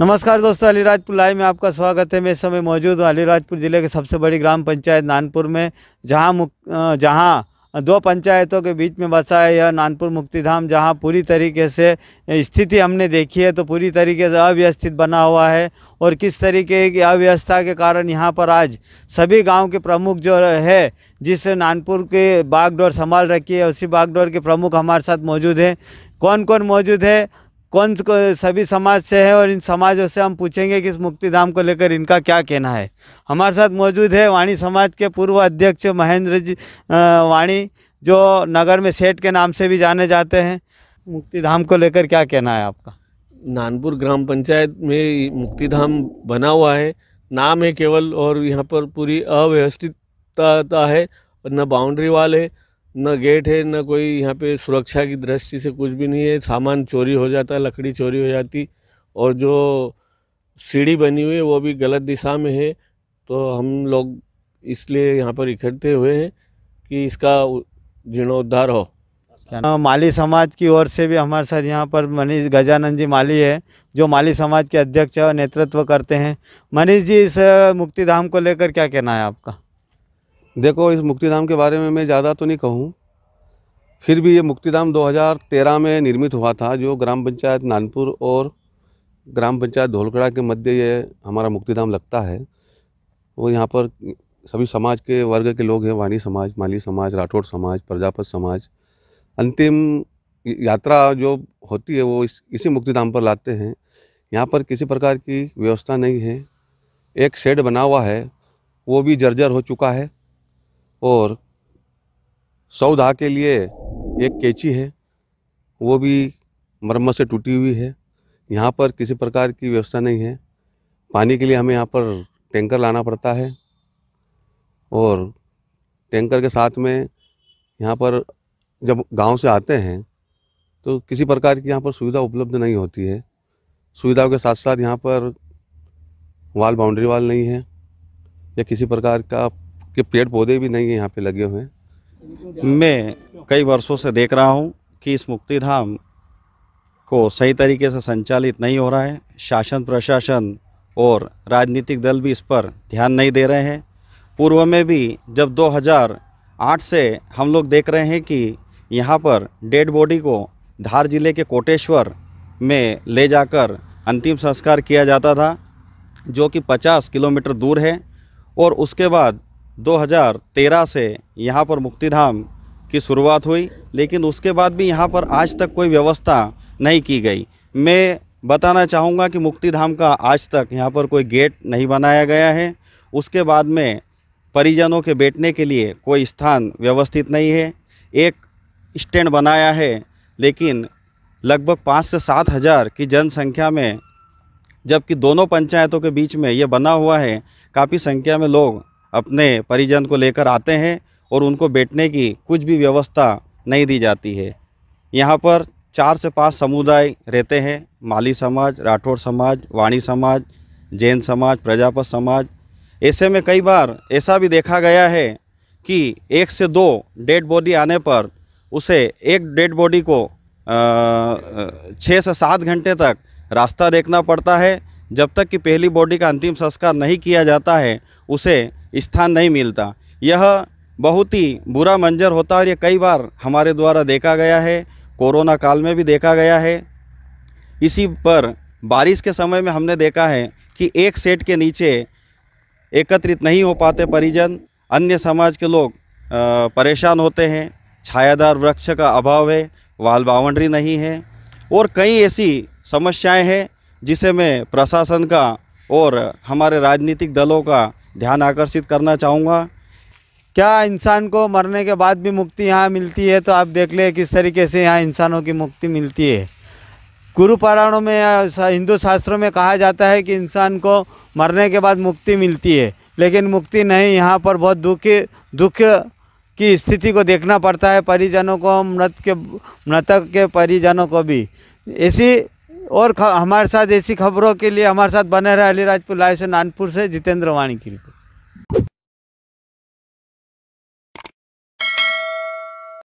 नमस्कार दोस्तों अलीराजपुर लाइव में आपका स्वागत है मैं इस समय मौजूद हूँ अलीराजपुर ज़िले के सबसे बड़ी ग्राम पंचायत नानपुर में जहाँ मुख जहाँ दो पंचायतों के बीच में बसा है यह नानपुर मुक्तिधाम जहां पूरी तरीके से स्थिति हमने देखी है तो पूरी तरीके से अव्यवस्थित बना हुआ है और किस तरीके की अव्यवस्था के कारण यहां पर आज सभी गांव के प्रमुख जो है जिस नानपुर के बागडोर संभाल रखी है उसी बागडोर के प्रमुख हमारे साथ मौजूद हैं कौन कौन मौजूद है कौन सभी समाज से है और इन समाजों से हम पूछेंगे कि इस मुक्ति धाम को लेकर इनका क्या कहना है हमारे साथ मौजूद है वाणी समाज के पूर्व अध्यक्ष महेंद्र जी वाणी जो नगर में सेठ के नाम से भी जाने जाते हैं मुक्ति धाम को लेकर क्या कहना है आपका नानपुर ग्राम पंचायत में मुक्ति धाम बना हुआ है नाम है केवल और यहाँ पर पूरी अव्यवस्थितता है न बाउंड्री वाल है न गेट है न कोई यहाँ पे सुरक्षा की दृष्टि से कुछ भी नहीं है सामान चोरी हो जाता लकड़ी चोरी हो जाती और जो सीढ़ी बनी हुई है वो भी गलत दिशा में है तो हम लोग इसलिए यहाँ पर इकट्ठे हुए हैं कि इसका जीर्णोद्धार हो माली समाज की ओर से भी हमारे साथ यहाँ पर मनीष गजानंद जी माली है जो माली समाज के अध्यक्ष और नेतृत्व करते हैं मनीष जी इस मुक्ति धाम को लेकर क्या कहना है आपका देखो इस मुक्तिधाम के बारे में मैं ज़्यादा तो नहीं कहूँ फिर भी ये मुक्तिधाम 2013 में निर्मित हुआ था जो ग्राम पंचायत नानपुर और ग्राम पंचायत धोलकड़ा के मध्य ये हमारा मुक्तिधाम लगता है वो यहाँ पर सभी समाज के वर्ग के लोग हैं वाणी समाज माली समाज राठौड़ समाज प्रजापत समाज अंतिम यात्रा जो होती है वो इस इसी मुक्तिधाम पर लाते हैं यहाँ पर किसी प्रकार की व्यवस्था नहीं है एक शेड बना हुआ है वो भी जर्जर हो चुका है और सौ धा के लिए एक कैची है वो भी मरम्मत से टूटी हुई है यहाँ पर किसी प्रकार की व्यवस्था नहीं है पानी के लिए हमें यहाँ पर टैंकर लाना पड़ता है और टैंकर के साथ में यहाँ पर जब गांव से आते हैं तो किसी प्रकार की यहाँ पर सुविधा उपलब्ध नहीं होती है सुविधाओं के साथ साथ यहाँ पर वाल बाउंड्री वाल नहीं है या किसी प्रकार का कि पेड़ पौधे भी नहीं यहाँ पे लगे हुए हैं मैं कई वर्षों से देख रहा हूँ कि इस मुक्ति धाम को सही तरीके से संचालित नहीं हो रहा है शासन प्रशासन और राजनीतिक दल भी इस पर ध्यान नहीं दे रहे हैं पूर्व में भी जब 2008 से हम लोग देख रहे हैं कि यहाँ पर डेड बॉडी को धार जिले के कोटेश्वर में ले जाकर अंतिम संस्कार किया जाता था जो कि 50 किलोमीटर दूर है और उसके बाद 2013 से यहाँ पर मुक्तिधाम की शुरुआत हुई लेकिन उसके बाद भी यहाँ पर आज तक कोई व्यवस्था नहीं की गई मैं बताना चाहूँगा कि मुक्तिधाम का आज तक यहाँ पर कोई गेट नहीं बनाया गया है उसके बाद में परिजनों के बैठने के लिए कोई स्थान व्यवस्थित नहीं है एक स्टैंड बनाया है लेकिन लगभग पाँच से सात हज़ार की जनसंख्या में जबकि दोनों पंचायतों के बीच में ये बना हुआ है काफ़ी संख्या में लोग अपने परिजन को लेकर आते हैं और उनको बैठने की कुछ भी व्यवस्था नहीं दी जाती है यहाँ पर चार से पांच समुदाय रहते हैं माली समाज राठौर समाज वाणी समाज जैन समाज प्रजापत समाज ऐसे में कई बार ऐसा भी देखा गया है कि एक से दो डेड बॉडी आने पर उसे एक डेड बॉडी को छः से सात घंटे तक रास्ता देखना पड़ता है जब तक कि पहली बॉडी का अंतिम संस्कार नहीं किया जाता है उसे स्थान नहीं मिलता यह बहुत ही बुरा मंजर होता है और ये कई बार हमारे द्वारा देखा गया है कोरोना काल में भी देखा गया है इसी पर बारिश के समय में हमने देखा है कि एक सेट के नीचे एकत्रित नहीं हो पाते परिजन अन्य समाज के लोग परेशान होते हैं छायादार वृक्ष का अभाव है वाल बाउंड्री नहीं है और कई ऐसी समस्याएं हैं जिसे मैं प्रशासन का और हमारे राजनीतिक दलों का ध्यान आकर्षित करना चाहूँगा क्या इंसान को मरने के बाद भी मुक्ति यहाँ मिलती है तो आप देख लें किस तरीके से यहाँ इंसानों की मुक्ति मिलती है गुरु पुराणों में या हिंदू शास्त्रों में कहा जाता है कि इंसान को मरने के बाद मुक्ति मिलती है लेकिन मुक्ति नहीं यहाँ पर बहुत दुख दुख की स्थिति को देखना पड़ता है परिजनों को मृत के मृतक के परिजनों को भी इसी और हमारे साथ ऐसी खबरों के लिए हमारे साथ बने रहे अलीराजपुर लाइव से नानपुर से जितेंद्र वाणी की रिपोर्ट